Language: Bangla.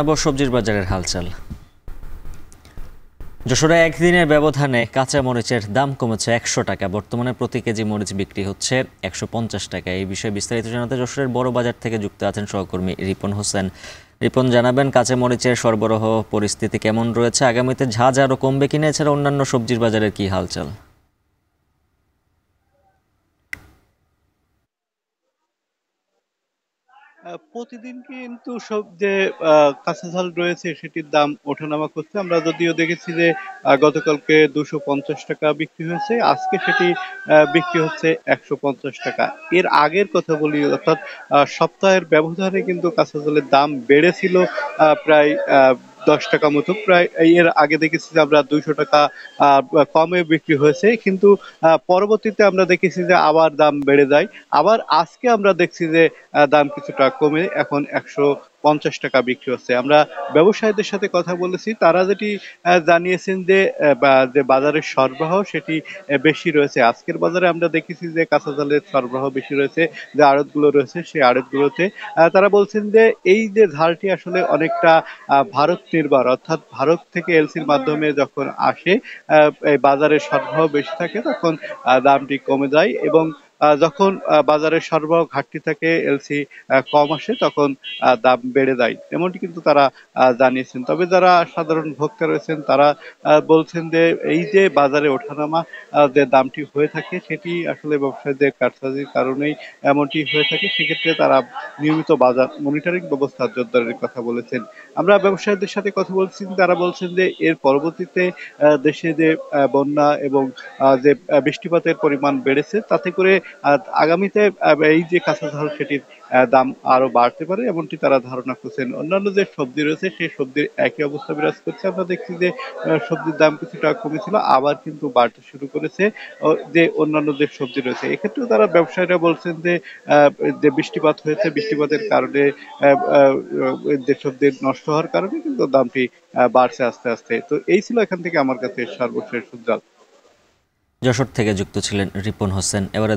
জানাবো সবজির বাজারের হালচাল যশোরে একদিনের ব্যবধানে কাঁচা মরিচের দাম কমেছে একশো টাকা বর্তমানে প্রতি কেজি মরিচ বিক্রি হচ্ছে একশো পঞ্চাশ টাকা এই বিষয়ে বিস্তারিত জানাতে যশোরের বড় বাজার থেকে যুক্ত আছেন সহকর্মী রিপন হোসেন রিপন জানাবেন কাঁচা মরিচের সরবরাহ পরিস্থিতি কেমন রয়েছে আগামীতে ঝাঁজ আরও কমবে কিনা এছাড়া অন্যান্য সবজির বাজারের কী হালচাল প্রতিদিন কিন্তু সব যে কাঁচা ঝাল রয়েছে সেটির দাম ওঠানামা করছে আমরা যদিও দেখেছি যে গতকালকে দুশো পঞ্চাশ টাকা বিক্রি হয়েছে আজকে সেটি বিক্রি হচ্ছে একশো পঞ্চাশ টাকা এর আগের কথা বলি অর্থাৎ সপ্তাহের ব্যবধানে কিন্তু কাঁচা ঝালের দাম বেড়েছিল প্রায় দশ টাকা মতো প্রায় এর আগে দেখেছি যে আমরা দুইশো টাকা কমে বিক্রি হয়েছে কিন্তু পরবর্তীতে আমরা দেখেছি যে আবার দাম বেড়ে যায় আবার আজকে আমরা দেখছি যে দাম কিছুটা কমে এখন একশো পঞ্চাশ টাকা বিক্রি হচ্ছে আমরা ব্যবসায়ীদের সাথে কথা বলেছি তারা যেটি জানিয়েছেন যে যে বাজারের সরবরাহ সেটি বেশি রয়েছে আজকের বাজারে আমরা দেখেছি যে কাঁচা জালের সরবরাহ বেশি রয়েছে যে আড়তগুলো রয়েছে সেই আড়তগুলোতে তারা বলছেন যে এই যে ঝালটি আসলে অনেকটা ভারত নির্ভর অর্থাৎ ভারত থেকে এলসির মাধ্যমে যখন আসে বাজারে সরবরাহ বেশি থাকে তখন দামটি কমে যায় এবং যখন বাজারে সরবরাহ ঘাটতি থাকে এলসি কম আসে তখন দাম বেড়ে যায় এমনটি কিন্তু তারা জানিয়েছেন তবে যারা সাধারণ ভোক্তা রয়েছেন তারা বলছেন যে এই যে বাজারে ওঠানামা যে দামটি হয়ে থাকে সেটি আসলে ব্যবসায়ীদের কারসাজির কারণেই এমনটি হয়ে থাকে সেক্ষেত্রে তারা নিয়মিত বাজার মনিটরিং ব্যবস্থা জোরদারের কথা বলেছেন আমরা ব্যবসায়ীদের সাথে কথা বলছি তারা বলছেন যে এর পরবর্তীতে দেশে যে বন্যা এবং যে বৃষ্টিপাতের পরিমাণ বেড়েছে তাতে করে আগামীতে এই যে কাঁচা ঝাল সেটির দাম আরো বাড়তে পারে এমনটি তারা ধারণা করছেন অন্যান্য যে সবজি রয়েছে সেই সবজির একই অবস্থা বিরাজ করছে আমরা দেখছি যে সবজির দাম কিছুটা কমেছিল আবার কিন্তু বাড়তে শুরু করেছে যে অন্যান্য যে সবজি রয়েছে এক্ষেত্রেও তারা ব্যবসায়ীরা বলছেন যে যে বৃষ্টিপাত হয়েছে বৃষ্টিপাতের কারণে যে সবজি নষ্ট হওয়ার কারণে কিন্তু দামটি বাড়ছে আস্তে আস্তে তো এই ছিল এখান থেকে আমার কাছে সর্বশেষ সুজাল যশোর থেকে যুক্ত ছিলেন রিপন হোসেন এবারে